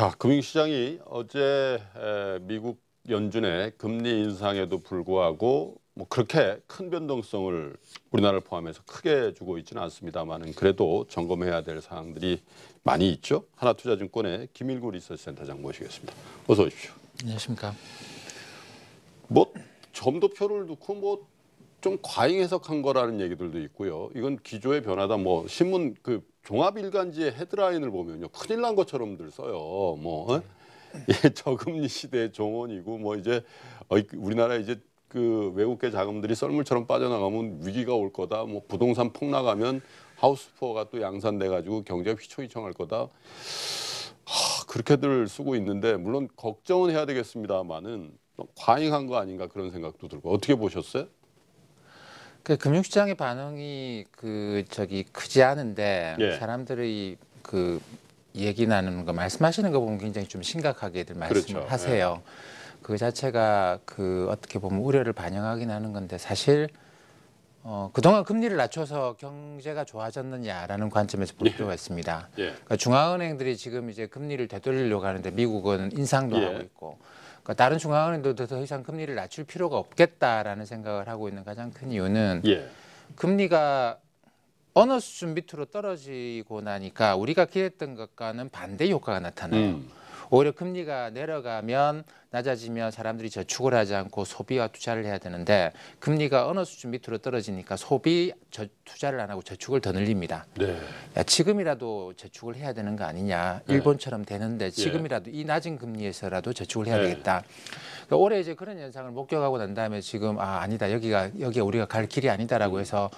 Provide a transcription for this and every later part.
자, 금융시장이 어제 미국 연준의 금리 인상에도 불구하고 뭐 그렇게 큰 변동성을 우리나라를 포함해서 크게 주고 있지는 않습니다만은 그래도 점검해야 될 사항들이 많이 있죠. 하나투자증권의 김일구 리서치센터장 모시겠습니다. 어서 오십시오. 안녕하십니까. 뭐 점도표를 놓고 뭐 좀 과잉 해석한 거라는 얘기들도 있고요. 이건 기조의 변화다. 뭐 신문 그 종합일간지의 헤드라인을 보면요. 큰일 난 것처럼들 써요. 뭐 어? 네. 예, 저금리 시대 의 종원이고 뭐 이제 어, 우리나라 이제 그 외국계 자금들이 썰물처럼 빠져나가면 위기가 올 거다. 뭐 부동산 폭락하면 하우스포가 또 양산돼 가지고 경제가 휘청휘청할 거다. 하, 그렇게들 쓰고 있는데 물론 걱정은 해야 되겠습니다만은 과잉한 거 아닌가 그런 생각도 들고 어떻게 보셨어요? 그 금융시장의 반응이 그 저기 크지 않은데 예. 사람들의 그 얘기 나누는 거 말씀하시는 거 보면 굉장히 좀 심각하게들 그렇죠. 말씀하세요. 그렇죠. 그 자체가 그 어떻게 보면 우려를 반영하긴 하는 건데 사실 어, 그동안 금리를 낮춰서 경제가 좋아졌느냐라는 관점에서 볼 예. 필요가 있습니다. 예. 그러니까 중앙은행들이 지금 이제 금리를 되돌리려고 하는데 미국은 인상도 예. 하고 있고 그러니까 다른 중앙은행도 더 이상 금리를 낮출 필요가 없겠다라는 생각을 하고 있는 가장 큰 이유는 예. 금리가 어느 수준 밑으로 떨어지고 나니까 우리가 기대했던 것과는 반대 효과가 나타나요. 음. 오히려 금리가 내려가면 낮아지면 사람들이 저축을 하지 않고 소비와 투자를 해야 되는데 금리가 어느 수준 밑으로 떨어지니까 소비 저, 투자를 안 하고 저축을 더 늘립니다. 네. 야, 지금이라도 저축을 해야 되는 거 아니냐. 네. 일본처럼 되는데 예. 지금이라도 이 낮은 금리에서라도 저축을 해야 네. 되겠다. 그러니까 올해 이제 그런 현상을 목격하고 난 다음에 지금 아 아니다 여기가 여기 우리가 갈 길이 아니다라고 음. 해서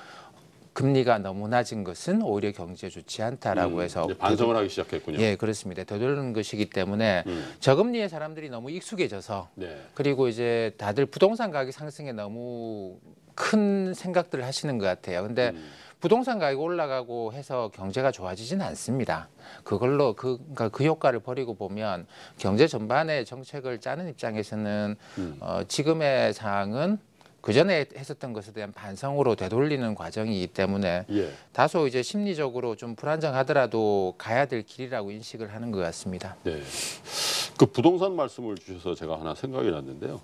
금리가 너무 낮은 것은 오히려 경제에 좋지 않다라고 음, 해서 그 반성을 하기 시작했군요. 예, 그렇습니다. 되돌리는 것이기 때문에 음. 저금리에 사람들이 너무 익숙해져서 네. 그리고 이제 다들 부동산 가격 상승에 너무 큰 생각들을 하시는 것 같아요. 근데 음. 부동산 가격 올라가고 해서 경제가 좋아지지는 않습니다. 그걸로 그, 그러니까 그 효과를 버리고 보면 경제 전반의 정책을 짜는 입장에서는 음. 어, 지금의 상황은 그 전에 했었던 것에 대한 반성으로 되돌리는 과정이기 때문에 예. 다소 이제 심리적으로 좀 불안정하더라도 가야 될 길이라고 인식을 하는 것 같습니다. 네. 그 부동산 말씀을 주셔서 제가 하나 생각이 났는데요.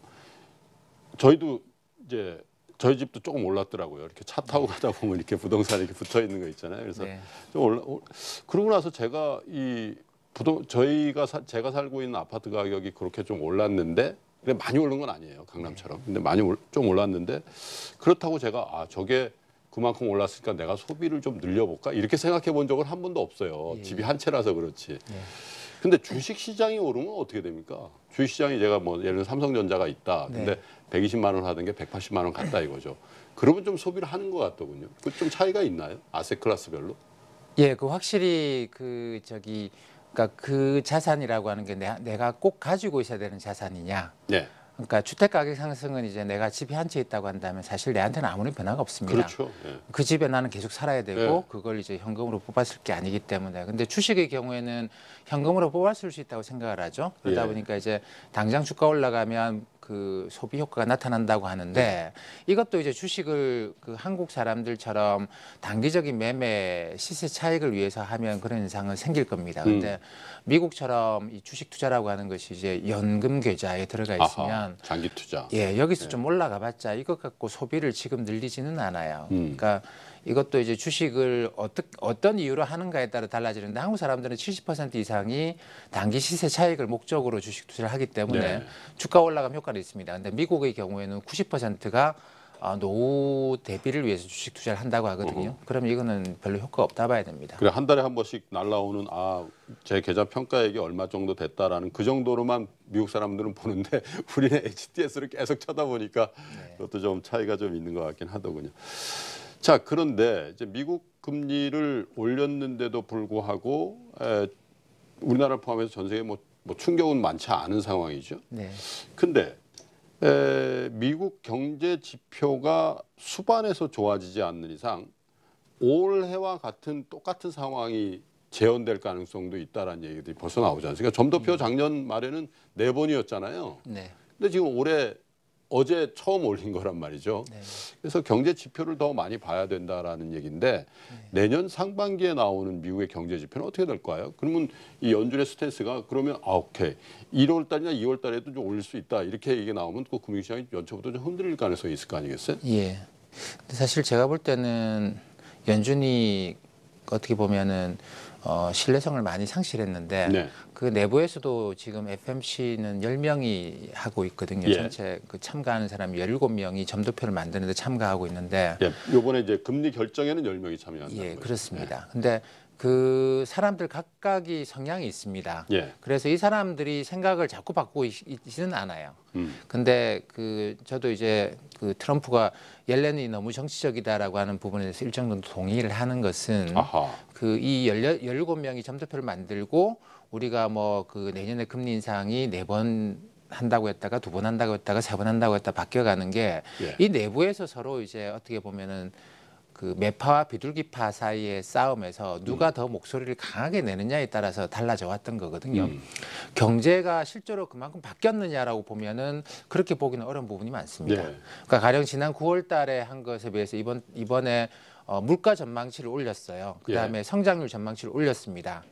저희도 이제 저희 집도 조금 올랐더라고요. 이렇게 차 타고 네. 가다 보면 이렇게 부동산 이렇게 붙어 있는 거 있잖아요. 그래서 네. 좀 올라 그러고 나서 제가 이 부동 저희가 사, 제가 살고 있는 아파트 가격이 그렇게 좀 올랐는데 근데 많이 오른 건 아니에요. 강남처럼. 네. 근데 많이 올, 좀 올랐는데 그렇다고 제가 아 저게 그만큼 올랐으니까 내가 소비를 좀 늘려볼까 이렇게 생각해 본 적은 한 번도 없어요. 예. 집이 한 채라서 그렇지. 예. 근데 주식 시장이 오르면 어떻게 됩니까? 주식 시장이 제가 뭐 예를 들어 삼성전자가 있다. 근데 네. 120만 원 하던 게 180만 원 갔다 이거죠. 그러면 좀 소비를 하는 것 같더군요. 그 좀 차이가 있나요? 아세 클래스별로 예, 그 확실히 그 저기 그러니까 그 자산이라고 하는 게 내, 가꼭 가지고 있어야 되는 자산이냐. 네. 그러니까 주택 가격 상승은 이제 내가 집에한채 있다고 한다면 사실 내한테는 아무런 변화가 없습니다. 그렇죠. 네. 그 집에 나는 계속 살아야 되고 네. 그걸 이제 현금으로 뽑았을 게 아니기 때문에. 근데 주식의 경우에는 현금으로 뽑았을 수 있다고 생각을 하죠. 그러다 예. 보니까 이제 당장 주가 올라가면 그 소비 효과가 나타난다고 하는데 네. 이것도 이제 주식을 그 한국 사람들처럼 단기적인 매매 시세 차익을 위해서 하면 그런 현상은 생길 겁니다. 음. 근데 음. 미국처럼 이 주식 투자라고 하는 것이 이제 연금 계좌에 들어가 있으면 아하, 장기 투자. 예, 여기서 네. 좀 올라가 봤자 이것 갖고 소비를 지금 늘리지는 않아요. 음. 그러니까 이것도 이제 주식을 어떻게 어떤 이유로 하는가에 따라 달라지는데 한국 사람들은 70% 이상이 단기 시세 차익을 목적으로 주식 투자를 하기 때문에 네. 주가 올라감 효과는 있습니다. 근데 미국의 경우에는 90%가 아, 노후 대비를 위해서 주식 투자를 한다고 하거든요. 어허. 그럼 이거는 별로 효과 없다 봐야 됩니다. 그래 한 달에 한 번씩 날라오는 아 제 계좌 평가액이 얼마 정도 됐다라는 그 정도로만 미국 사람들은 보는데 우리는 HTS를 계속 쳐다보니까 네. 그것도 좀 차이가 좀 있는 것 같긴 하더군요. 자 그런데 이제 미국 금리를 올렸는데도 불구하고 에, 우리나라 포함해서 전 세계 뭐, 뭐 충격은 많지 않은 상황이죠. 네. 근데 에, 미국 경제 지표가 수반에서 좋아지지 않는 이상 올해와 같은 똑같은 상황이 재현될 가능성도 있다라는 얘기들이 벌써 나오지 않습니까? 점도표 음. 작년 말에는 네 번이었잖아요. 네. 근데 지금 올해 어제 처음 올린 거란 말이죠. 네. 그래서 경제 지표를 더 많이 봐야 된다라는 얘기인데 네. 내년 상반기에 나오는 미국의 경제 지표는 어떻게 될까요? 그러면 이 연준의 스탠스가 그러면 아 오케이 1월 달이나 2월 달에도 좀 올릴 수 있다 이렇게 얘기 나오면 그 금융시장이 연초부터 좀 흔들릴 가능성이 있을 거 아니겠어요? 예. 근데 사실 제가 볼 때는 연준이 어떻게 보면은 어, 신뢰성을 많이 상실했는데 네. 그 내부에서도 지금 FMC는 열명이 하고 있거든요. 예. 전체 그 참가하는 사람이 열일곱 명이 점도표를 만드는데 참가하고 있는데 예. 요번에 이제 금리 결정에는 열명이 참여한다는 예, 거예요. 그렇습니다. 예. 근데 그 사람들 각각이 성향이 있습니다. 예. 그래서 이 사람들이 생각을 자꾸 바꾸고 있지는 않아요. 음. 근데 그 저도 이제 그 트럼프가 옐렌이 너무 정치적이다라고 하는 부분에 대해서 일정 정도 동의를 하는 것은 아하. 그이 열일곱 명이 점도표를 만들고 우리가 뭐 그 내년에 금리 인상이 네 번 한다고 했다가 두 번 한다고 했다가 세 번 한다고 했다 바뀌어가는 게이 예. 내부에서 서로 이제 어떻게 보면은 그 매파와 비둘기파 사이의 싸움에서 누가 음. 더 목소리를 강하게 내느냐에 따라서 달라져 왔던 거거든요. 음. 경제가 실제로 그만큼 바뀌었느냐라고 보면은 그렇게 보기는 어려운 부분이 많습니다. 예. 그러니까 가령 지난 9월 달에 한 것에 비해서 이번 이번에 어, 물가 전망치를 올렸어요. 그다음에 예. 성장률 전망치를 올렸습니다.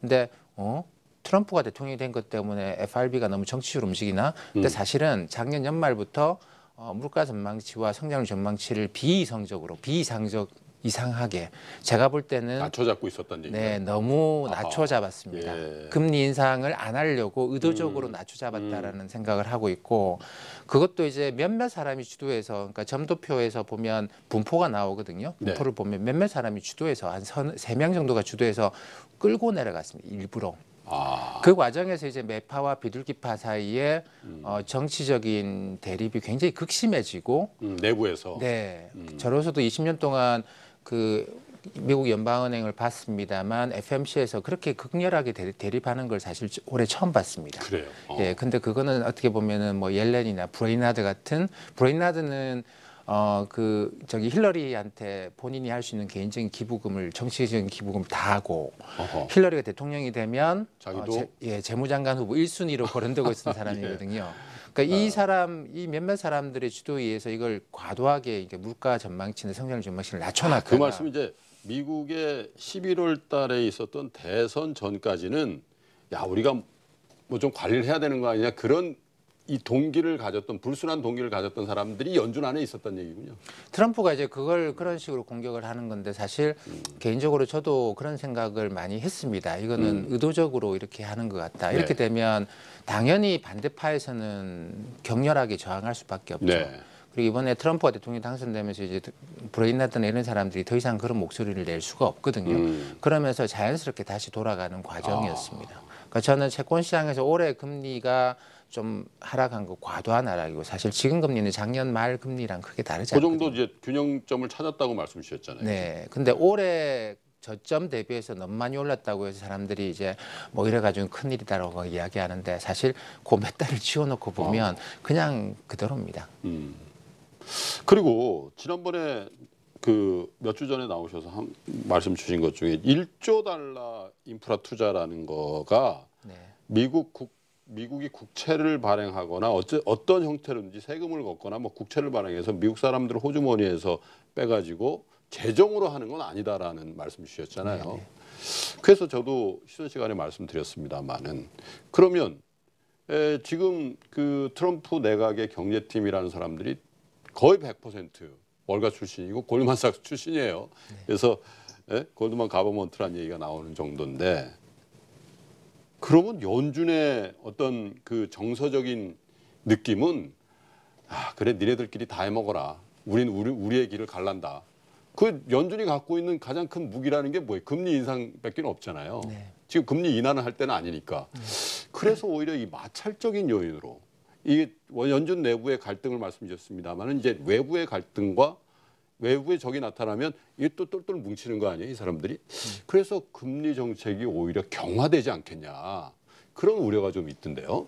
근데 어, 트럼프가 대통령이 된 것 때문에 FRB가 너무 정치적으로 움직이나? 근데 음. 사실은 작년 연말부터 어, 물가 전망치와 성장률 전망치를 비이성적으로 비이상적 이상하게 제가 볼 때는 낮춰잡고 있었던 얘기. 네, 너무 낮춰잡았습니다. 예. 금리 인상을 안 하려고 의도적으로 음. 음. 낮춰잡았다라는 음. 생각을 하고 있고 그것도 이제 몇몇 사람이 주도해서 그러니까 점도표에서 보면 분포가 나오거든요. 네. 분포를 네. 보면 몇몇 사람이 주도해서 한 세 명 정도가 주도해서 끌고 내려갔습니다. 일부러. 아. 그 과정에서 이제 매파와 비둘기파 사이에 음. 어, 정치적인 대립이 굉장히 극심해지고 음, 내부에서 네 음. 저로서도 20년 동안 그 미국 연방은행을 봤습니다만 FMC에서 그렇게 극렬하게 대립하는 걸 사실 올해 처음 봤습니다. 그래요. 어. 예, 근데 그거는 어떻게 보면은 뭐 옐렌이나 브레인하드 같은 브레인하드는 어 그 저기 힐러리한테 본인이 할 수 있는 개인적인 기부금을 정치적인 기부금 다 하고 어허. 힐러리가 대통령이 되면 자기도 어, 제, 예 재무장관 후보 1순위로 거론되고 있는 사람이거든요. 예. 그러니까 어. 이 아. 사람, 이 몇몇 사람들의 주도에서 해 이걸 과도하게 이제 물가 전망치는 성장 전망치를 낮춰놨거그 말씀 이제 미국의 11월 달에 있었던 대선 전까지는 야 우리가 뭐 좀 관리를 해야 되는 거 아니냐 그런 이 동기를 가졌던 불순한 동기를 가졌던 사람들이 연준 안에 있었던 얘기군요. 트럼프가 이제 그걸 그런 식으로 공격을 하는 건데 사실 음. 개인적으로 저도 그런 생각을 많이 했습니다. 이거는 음. 의도적으로 이렇게 하는 것 같다. 네. 이렇게 되면 당연히 반대파에서는 격렬하게 저항할 수밖에 없죠. 네. 그리고 이번에 트럼프가 대통령 당선되면서 이제 브레인나트 이런 사람들이 더 이상 그런 목소리를 낼 수가 없거든요. 음. 그러면서 자연스럽게 다시 돌아가는 과정이었습니다. 아. 그러니까 저는 채권 시장에서 올해 금리가 좀 하락한 거 과도한 하락이고 사실 지금 금리는 작년 말 금리랑 크게 다르지 않거든요. 그 정도 이제 균형점을 찾았다고 말씀 주셨잖아요. 네. 근데 올해 저점 대비해서 너무 많이 올랐다고 해서 사람들이 이제 뭐 이래가지고 큰일이다라고 이야기하는데 사실 그몇 달을 치워놓고 보면 아. 그냥 그대로입니다. 음. 그리고 지난번에 그 몇 주 전에 나오셔서 한 말씀 주신 것 중에 1조 달러 인프라 투자라는 거가 네. 미국 국 미국이 국채를 발행하거나 어째, 어떤 형태로든지 세금을 걷거나 뭐 국채를 발행해서 미국 사람들 호주머니에서 빼가지고 재정으로 하는 건 아니다라는 말씀 주셨잖아요. 네네. 네. 그래서 저도 시선 시간에 말씀드렸습니다만은 그러면 에, 지금 그 트럼프 내각의 경제팀이라는 사람들이 거의 100% 월가 출신이고 골드만삭스 출신이에요. 네. 그래서 에? 골드만 가버먼트라는 얘기가 나오는 정도인데 그러면 연준의 어떤 그 정서적인 느낌은 아 그래 니네들끼리 다 해먹어라. 우린 우리 우리의 길을 갈란다. 그 연준이 갖고 있는 가장 큰 무기라는 게 뭐예요? 금리 인상밖에 없잖아요. 네. 지금 금리 인하는 할 때는 아니니까. 네. 그래서 오히려 이 마찰적인 요인으로 이 연준 내부의 갈등을 말씀드렸습니다만은 이제 외부의 갈등과 외부의 적이 나타나면 이게 또 똘똘 뭉치는 거 아니에요, 이 사람들이? 그래서 금리 정책이 오히려 경화되지 않겠냐. 그런 우려가 좀 있던데요.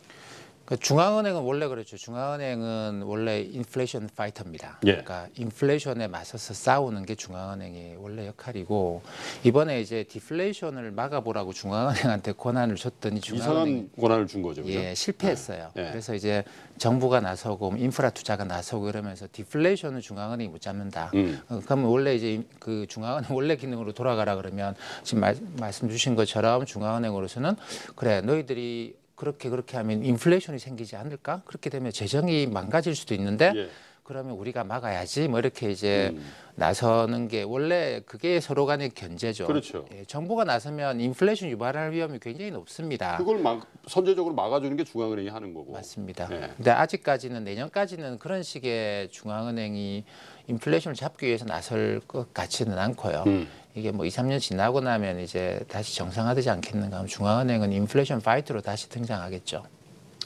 그 중앙은행은 원래 그렇죠. 중앙은행은 원래 인플레이션 파이터입니다. 예. 그러니까 인플레이션에 맞서서 싸우는 게 중앙은행의 원래 역할이고 이번에 이제 디플레이션을 막아보라고 중앙은행한테 권한을 줬더니 중앙은행 권한을 준 거죠. 그렇죠? 예, 실패했어요. 예. 그래서 이제 정부가 나서고 인프라 투자가 나서고 이러면서 디플레이션은 중앙은행이 못 잡는다. 음. 어, 그러면 원래 이제 그 중앙은행 원래 기능으로 돌아가라 그러면 지금 마, 말씀 주신 것처럼 중앙은행으로서는 그래 너희들이 그렇게 그렇게 하면 인플레이션이 생기지 않을까? 그렇게 되면 재정이 망가질 수도 있는데 예. 그러면 우리가 막아야지 뭐 이렇게 이제 음. 나서는 게 원래 그게 서로 간의 견제죠. 그렇죠. 예, 정부가 나서면 인플레이션 유발할 위험이 굉장히 높습니다. 그걸 막, 선제적으로 막아주는 게 중앙은행이 하는 거고. 맞습니다. 예. 근데 아직까지는 내년까지는 그런 식의 중앙은행이 인플레이션을 잡기 위해서 나설 것 같지는 않고요. 음. 이게 뭐 2, 3년 지나고 나면 이제 다시 정상화되지 않겠는가 하면 중앙은행은 인플레이션 파이트로 다시 등장하겠죠.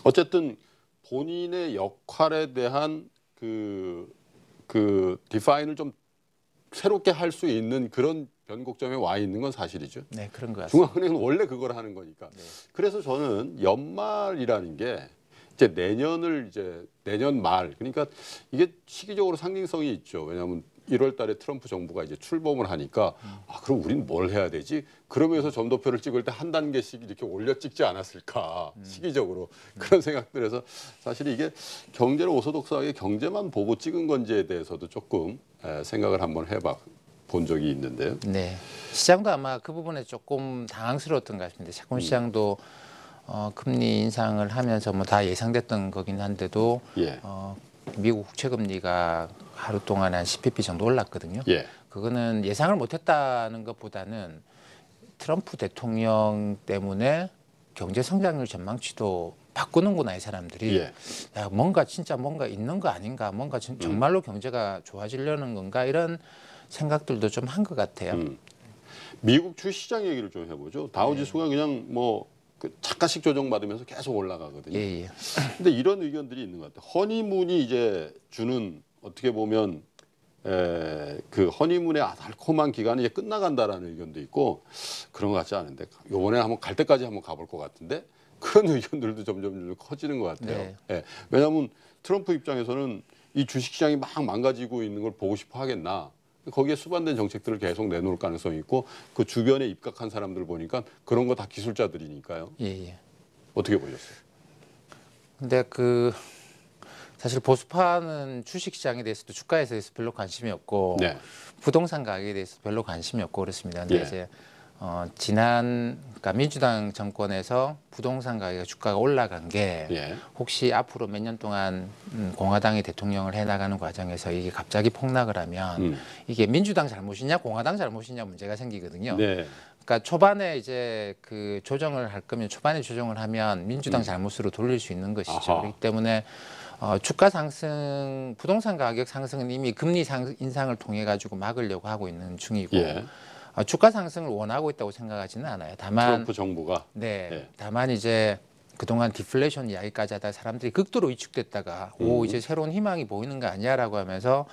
어쨌든 본인의 역할에 대한 그, 그 디파인을 좀 새롭게 할 수 있는 그런 변곡점에 와 있는 건 사실이죠. 네, 그런 거 같습니다. 중앙은행은 원래 그걸 하는 거니까. 네. 그래서 저는 연말이라는 게 이제 내년을 이제 내년 말 그러니까 이게 시기적으로 상징성이 있죠. 왜냐하면 1월 달에 트럼프 정부가 이제 출범을 하니까 아, 그럼 우린 뭘 해야 되지? 그러면서 점도표를 찍을 때 한 단계씩 이렇게 올려 찍지 않았을까? 음. 시기적으로 그런 생각들에서 사실 이게 경제를 오소독스하게 경제만 보고 찍은 건지에 대해서도 조금 생각을 한번 해봐 본 적이 있는데요. 네. 시장도 아마 그 부분에 조금 당황스러웠던 것같습니 채권 음. 시장도 음. 어, 금리 인상을 하면서 뭐 다 예상됐던 거긴 한데도 예. 어, 미국 국채 금리가 하루 동안 한 10bp 정도 올랐거든요. 예. 그거는 예상을 못했다는 것보다는 트럼프 대통령 때문에 경제 성장률 전망치도 바꾸는구나 이 사람들이 예. 야, 뭔가 진짜 뭔가 있는 거 아닌가 뭔가 진, 음. 정말로 음. 경제가 좋아지려는 건가 이런 생각들도 좀 한 것 같아요. 음. 미국 주시장 얘기를 좀 해보죠. 다우지수가 네. 그냥 뭐 그잠깐식 조정받으면서 계속 올라가거든요. 예, 예. 근데 이런 의견들이 있는 것 같아요. 허니문이 이제 주는 어떻게 보면 에, 그 허니문의 달콤한 기간이 이제 끝나간다라는 의견도 있고 그런 것 같지 않은데 요번에 한번 갈 때까지 한번 가볼 것 같은데 그런 의견들도 점점 커지는 것 같아요. 네. 예. 왜냐하면 트럼프 입장에서는 이 주식시장이 막 망가지고 있는 걸 보고 싶어 하겠나 거기에 수반된 정책들을 계속 내놓을 가능성이 있고 그 주변에 입각한 사람들 보니까 그런 거 다 기술자들이니까요. 예, 예. 어떻게 보셨어요? 근데 그 사실 보수파는 주식시장에 대해서도 주가에 대해서 별로 관심이 없고 네. 부동산 가격에 대해서 별로 관심이 없고 그렇습니다. 근데 예. 이제 어, 지난 그러니까 민주당 정권에서 부동산 가격 주가가 올라간 게 예. 혹시 앞으로 몇 년 동안 음, 공화당이 대통령을 해나가는 과정에서 이게 갑자기 폭락을 하면 음. 이게 민주당 잘못이냐 공화당 잘못이냐 문제가 생기거든요. 네. 그러니까 초반에 이제 그 조정을 할 거면 초반에 조정을 하면 민주당 음. 잘못으로 돌릴 수 있는 것이죠. 아하. 그렇기 때문에 어, 주가 상승, 부동산 가격 상승은 이미 금리 상, 인상을 통해 가지고 막으려고 하고 있는 중이고. 예. 아, 주가 상승을 원하고 있다고 생각하지는 않아요. 다만 트럼프 정부가 네, 네. 다만 이제 그동안 디플레이션 이야기까지 하다 사람들이 극도로 위축됐다가 음. 오 이제 새로운 희망이 보이는 거 아니야라고 하면서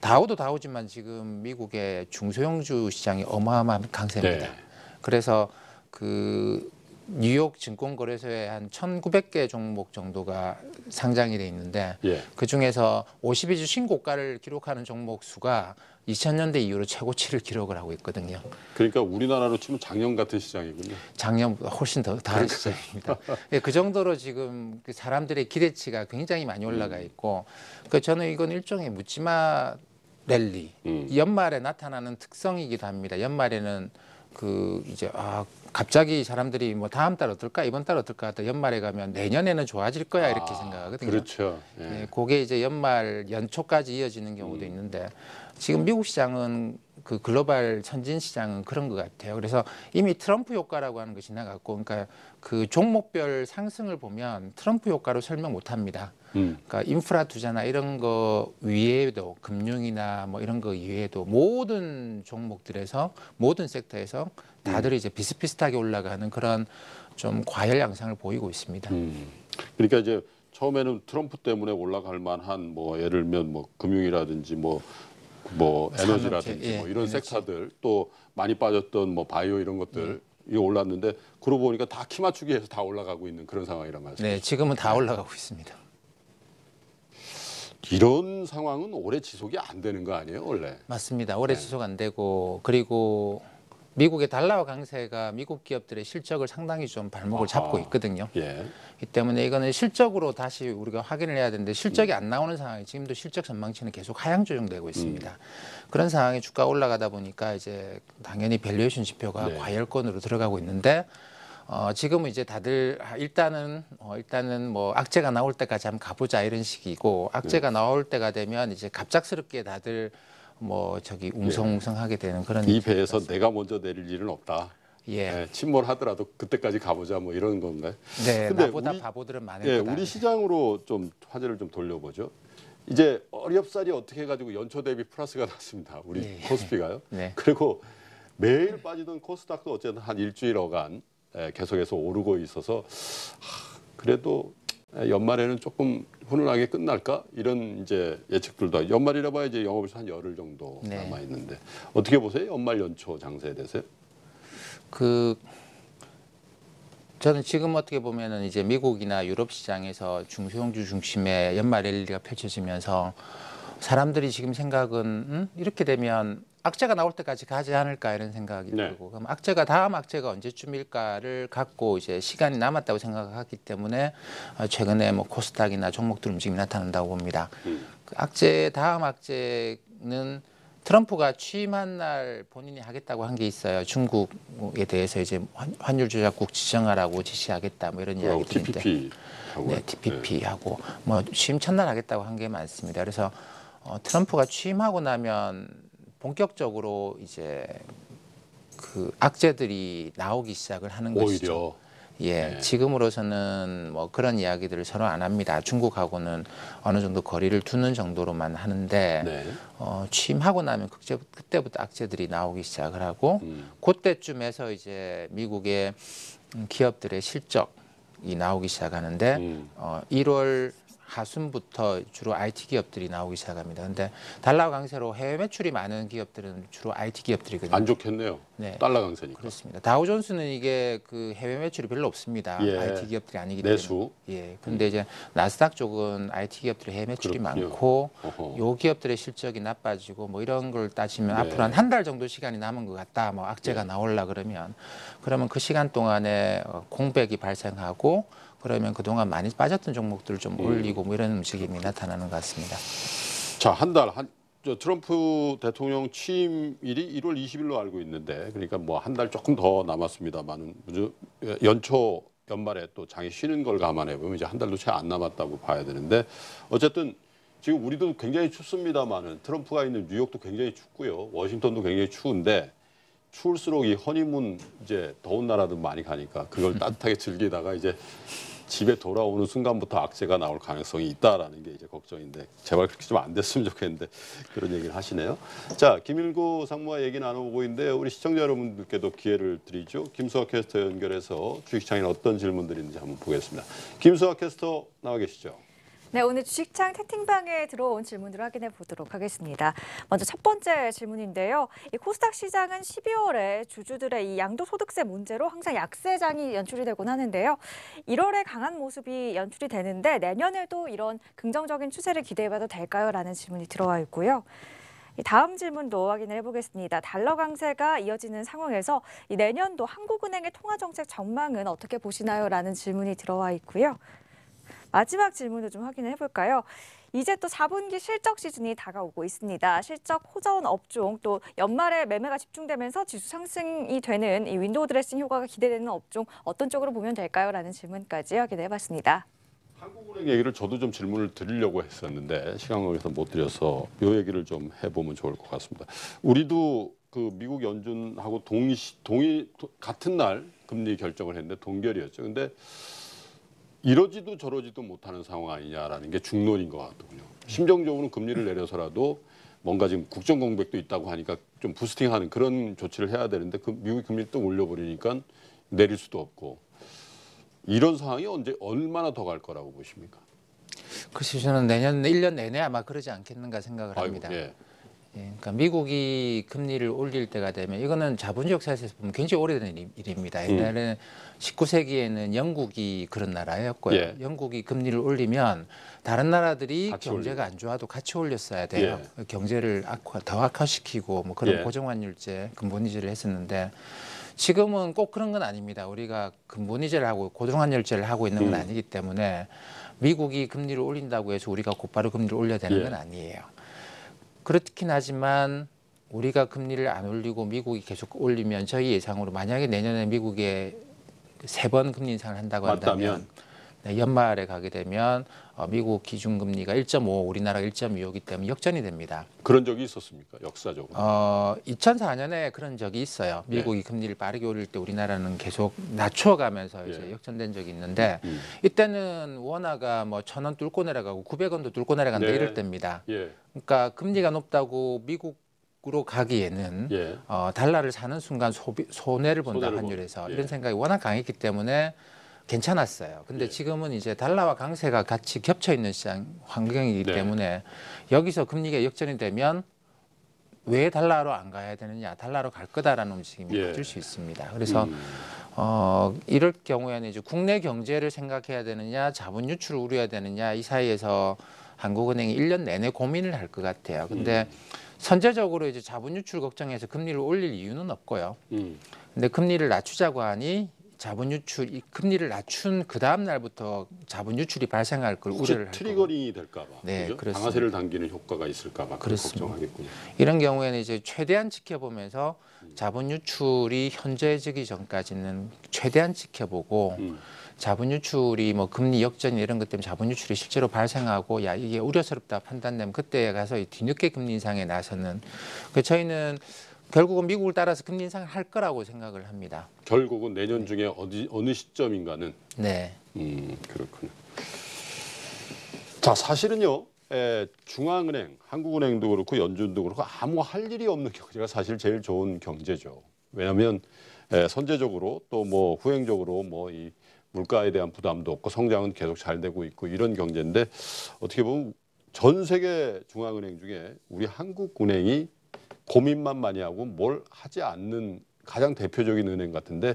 다우도 다우지만 지금 미국의 중소형주 시장이 어마어마한 강세입니다. 네. 그래서 그 뉴욕 증권거래소에 한 1,900개 종목 정도가 상장이 돼 있는데 예. 그 중에서 52주 신고가를 기록하는 종목 수가 2000년대 이후로 최고치를 기록을 하고 있거든요. 그러니까 우리나라로 치면 작년 같은 시장이군요. 작년보다 훨씬 더 다른 그렇죠. 시장입니다. 예, 그 정도로 지금 그 사람들의 기대치가 굉장히 많이 올라가 음. 있고 그 저는 이건 일종의 묻지마 랠리 음. 연말에 나타나는 특성이기도 합니다. 연말에는 그 이제 아 갑자기 사람들이 뭐 다음 달 어떨까 이번 달 어떨까 하다 연말에 가면 내년에는 좋아질 거야 이렇게 아, 생각하거든요. 그렇죠. 예. 예, 그게 이제 연말 연초까지 이어지는 경우도 음. 있는데 지금 미국 시장은 그 글로벌 선진 시장은 그런 것 같아요. 그래서 이미 트럼프 효과라고 하는 것이 나갔고, 그러니까 그 종목별 상승을 보면 트럼프 효과로 설명 못 합니다. 음. 그러니까 인프라 투자나 이런 거 위에도 금융이나 뭐 이런 거 이외에도 모든 종목들에서 모든 섹터에서 다들 음. 이제 비슷비슷하게 올라가는 그런 좀 과열 양상을 보이고 있습니다. 음. 그러니까 이제 처음에는 트럼프 때문에 올라갈 만한 뭐 예를 들면 뭐 금융이라든지 뭐뭐 에너지라든지 예, 뭐 이런 에너지. 섹터들 또 많이 빠졌던 뭐 바이오 이런 것들 음. 이 올랐는데 그러고 보니까 다 키 맞추기 해서 다 올라가고 있는 그런 상황이란 말씀이죠. 네, 지금은 다 올라가고 있습니다. 이런 상황은 오래 지속이 안 되는 거 아니에요, 원래? 맞습니다. 오래 네. 지속 안 되고 그리고 미국의 달러와 강세가 미국 기업들의 실적을 상당히 좀 발목을 아하. 잡고 있거든요. 예. 이 때문에 이거는 실적으로 다시 우리가 확인을 해야 되는데 실적이 음. 안 나오는 상황이 지금도 실적 전망치는 계속 하향 조정되고 있습니다. 음. 그런 상황에 주가 올라가다 보니까 이제 당연히 밸류에이션 지표가 네. 과열권으로 들어가고 있는데 어, 지금은 이제 다들 아, 일단은 어, 일단은 뭐 악재가 나올 때까지 한번 가보자 이런 식이고 악재가 네. 나올 때가 되면 이제 갑작스럽게 다들 뭐 저기 예. 웅성웅성하게 되는 그런 이 배에서 내가 먼저 내릴 일은 없다. 예. 예, 침몰하더라도 그때까지 가보자 뭐 이런 건데. 네, 근데 나보다 우리, 바보들은 많을 예, 우리 시장으로 좀 화제를 좀 돌려보죠. 이제 어렵사리 어떻게 해가지고 연초 대비 플러스가 났습니다. 우리 예. 예. 코스피가요. 네. 그리고 매일 빠지던 코스닥도 어쨌든 한 일주일 어간 예, 계속해서 오르고 있어서 하, 그래도 연말에는 조금 훈훈하게 끝날까 이런 이제 예측들도 연말이라 봐야 이제 영업에서 한 열흘 정도 네. 남아 있는데 어떻게 보세요? 연말 연초 장세에 대해서그 저는 지금 어떻게 보면은 이제 미국이나 유럽 시장에서 중소형주 중심의 연말 랠리가 펼쳐지면서 사람들이 지금 생각은 음? 이렇게 되면 악재가 나올 때까지 가지 않을까 이런 생각이 네. 들고 그럼 악재가 다음 악재가 언제쯤일까를 갖고 이제 시간이 남았다고 생각하기 때문에 어, 최근에 뭐 코스닥이나 종목들 움직임이 나타난다고 봅니다. 음. 그 악재 다음 악재는 트럼프가 취임한 날 본인이 하겠다고 한 게 있어요. 중국에 대해서 이제 환율 조작국 지정하라고 지시하겠다 뭐 이런 이야기 어, 들인데 네, TPP 네. 하고 뭐 취임 첫날 하겠다고 한 게 많습니다. 그래서 어, 트럼프가 취임하고 나면 본격적으로 이제 그 악재들이 나오기 시작을 하는 오히려. 것이죠. 예, 네. 지금으로서는 뭐 그런 이야기들을 서로 안 합니다. 중국하고는 어느 정도 거리를 두는 정도로만 하는데 네. 어, 취임하고 나면 그때, 그때부터 악재들이 나오기 시작을 하고 음. 그때쯤에서 이제 미국의 기업들의 실적이 나오기 시작하는데 음. 어, 1월 하순부터 주로 IT 기업들이 나오기 시작합니다. 근데 달러 강세로 해외 매출이 많은 기업들은 주로 IT 기업들이거든요. 안 좋겠네요. 네. 달러 강세니까. 그렇습니다. 다우존스는 이게 그 해외 매출이 별로 없습니다. 예. IT 기업들이 아니기 때문에. 내수. 예. 근데 이제 나스닥 쪽은 IT 기업들이 해외 매출이 그렇군요. 많고 어허. 요 기업들의 실적이 나빠지고 뭐 이런 걸 따지면 네. 앞으로 한 한 달 정도 시간이 남은 것 같다. 뭐 악재가 네. 나올라 그러면 그러면 그 시간 동안에 어, 공백이 발생하고 그러면 그동안 많이 빠졌던 종목들을 좀 예. 올리고 뭐 이런 움직임이 나타나는 것 같습니다. 자, 한 달, 한, 저 트럼프 대통령 취임일이 1월 20일로 알고 있는데 그러니까 뭐 한 달 조금 더 남았습니다만 연초 연말에 또 장이 쉬는 걸 감안해 보면 이제 한 달도 채 안 남았다고 봐야 되는데 어쨌든 지금 우리도 굉장히 춥습니다만 트럼프가 있는 뉴욕도 굉장히 춥고요. 워싱턴도 굉장히 추운데 추울수록 이 허니문 이제 더운 나라도 많이 가니까 그걸 따뜻하게 즐기다가 이제 집에 돌아오는 순간부터 악재가 나올 가능성이 있다라는 게 이제 걱정인데 제발 그렇게 좀 안 됐으면 좋겠는데 그런 얘기를 하시네요. 자 김일구 상무와 얘기 나눠보고 있는데 우리 시청자 여러분들께도 기회를 드리죠. 김수아 캐스터 연결해서 주식장에 어떤 질문들이 있는지 한번 보겠습니다. 김수아 캐스터 나와 계시죠? 네, 오늘 주식창 채팅방에 들어온 질문들을 확인해 보도록 하겠습니다. 먼저 첫 번째 질문인데요. 이 코스닥 시장은 12월에 주주들의 이 양도소득세 문제로 항상 약세장이 연출이 되곤 하는데요. 1월에 강한 모습이 연출이 되는데 내년에도 이런 긍정적인 추세를 기대해봐도 될까요? 라는 질문이 들어와 있고요. 다음 질문도 확인을 해보겠습니다. 달러 강세가 이어지는 상황에서 내년도 한국은행의 통화정책 전망은 어떻게 보시나요? 라는 질문이 들어와 있고요. 마지막 질문을 좀 확인해 을 볼까요? 이제 또 4분기 실적 시즌이 다가오고 있습니다. 실적 호전 업종 또 연말에 매매가 집중되면서 지수 상승이 되는 이 윈도우 드레싱 효과가 기대되는 업종 어떤 쪽으로 보면 될까요? 라는 질문까지 확인해 봤습니다. 한국은행 얘기를 저도 좀 질문을 드리려고 했었는데 시간 관계에서 못 드려서 이 얘기를 좀 해보면 좋을 것 같습니다. 우리도 그 미국 연준하고 동시 동일 같은 날 금리 결정을 했는데 동결이었죠. 근데 이러지도 저러지도 못하는 상황 아니냐라는 게 중론인 것 같더군요. 심정적으로는 금리를 내려서라도 뭔가 지금 국정 공백도 있다고 하니까 좀 부스팅하는 그런 조치를 해야 되는데 그미국금리또 올려버리니까 내릴 수도 없고 이런 상황이 언제 얼마나 더 갈 거라고 보십니까? 글쎄 저는 내년 1년 내내 아마 그러지 않겠는가 생각을 합니다. 예. 예, 그러니까 미국이 금리를 올릴 때가 되면 이거는 자본주의 역사에서 보면 굉장히 오래된 일입니다. 음. 옛날에는 음. 19세기에는 영국이 그런 나라였고요. 예. 영국이 금리를 올리면 다른 나라들이 경제가 올리. 안 좋아도 같이 올렸어야 돼요. 예. 경제를 악화, 더 악화시키고 뭐 그런 예. 고정환율제, 근본이제를 했었는데 지금은 꼭 그런 건 아닙니다. 우리가 근본이제를 하고 고정환율제를 하고 있는 건 음. 아니기 때문에 미국이 금리를 올린다고 해서 우리가 곧바로 금리를 올려야 되는 예. 건 아니에요. 그렇긴 하지만 우리가 금리를 안 올리고 미국이 계속 올리면 저희 예상으로 만약에 내년에 미국에 세 번 금리 인상을 한다고 한다면 네, 연말에 가게 되면 어, 미국 기준금리가 1.5, 우리나라가 1.25이기 때문에 역전이 됩니다. 그런 적이 있었습니까? 역사적으로? 어, 2004년에 그런 적이 있어요. 네. 미국이 예. 금리를 빠르게 올릴 때 우리나라는 계속 낮춰가면서 네. 이제 역전된 적이 있는데 음. 이때는 원화가 뭐 천 원 뚫고 내려가고 900원도 뚫고 내려간다 네. 이럴 때입니다. 예. 그러니까 금리가 높다고 미국 으로 가기에는 예. 어, 달러를 사는 순간 소비, 손해를 본다 환율에서 예. 이런 생각이 워낙 강했기 때문에 괜찮았어요. 근데 예. 지금은 이제 달러와 강세가 같이 겹쳐 있는 시장 환경이기 네. 때문에 여기서 금리가 역전이 되면 왜 달러로 안 가야 되느냐, 달러로 갈 거다라는 움직임이 예. 커질 수 있습니다. 그래서 음. 어, 이럴 경우에는 이제 국내 경제를 생각해야 되느냐, 자본 유출을 우려해야 되느냐 이 사이에서 한국은행이 1년 내내 고민을 할 것 같아요. 근데 음. 선제적으로 이제 자본 유출 걱정해서 금리를 올릴 이유는 없고요. 음. 근데 금리를 낮추자고 하니 자본 유출 이 금리를 낮춘 그 다음 날부터 자본 유출이 발생할 걸 우려를 할 트리거링이 될까봐 네, 그죠? 그렇습니다. 방를 당기는 효과가 있을까봐 걱정하겠군요. 이런 경우에는 이제 최대한 지켜보면서 음. 자본 유출이 현저해지기 전까지는 최대한 지켜보고 음. 자본 유출이 뭐 금리 역전 이런 것 때문에 자본 유출이 실제로 발생하고 야 이게 우려스럽다 판단되면 그때 가서 뒤늦게 금리 인상에 나서는 그 저희는 결국은 미국을 따라서 금리 인상을 할 거라고 생각을 합니다. 결국은 내년 중에 어디 어느 시점인가는 네. 음, 그렇군요. 자, 사실은요. 에, 예, 중앙은행, 한국은행도 그렇고 연준도 그렇고 아무 할 일이 없는 경제가 사실 제일 좋은 경제죠. 왜냐하면 에, 예, 선제적으로 또 뭐 후행적으로 뭐이 물가에 대한 부담도 없고 성장은 계속 잘 되고 있고 이런 경제인데 어떻게 보면 전 세계 중앙은행 중에 우리 한국은행이 고민만 많이 하고 뭘 하지 않는 가장 대표적인 은행 같은데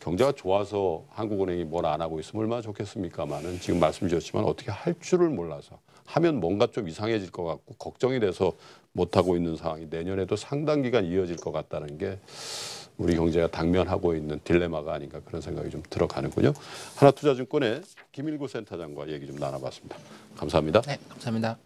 경제가 좋아서 한국은행이 뭘 안 하고 있으면 얼마나 좋겠습니까만은 지금 말씀 주셨지만 어떻게 할 줄을 몰라서 하면 뭔가 좀 이상해질 것 같고 걱정이 돼서 못 하고 있는 상황이 내년에도 상당 기간 이어질 것 같다는 게 우리 경제가 당면하고 있는 딜레마가 아닌가 그런 생각이 좀 들어가는군요. 하나투자증권의 김일구 센터장과 얘기 좀 나눠봤습니다. 감사합니다. 네, 감사합니다.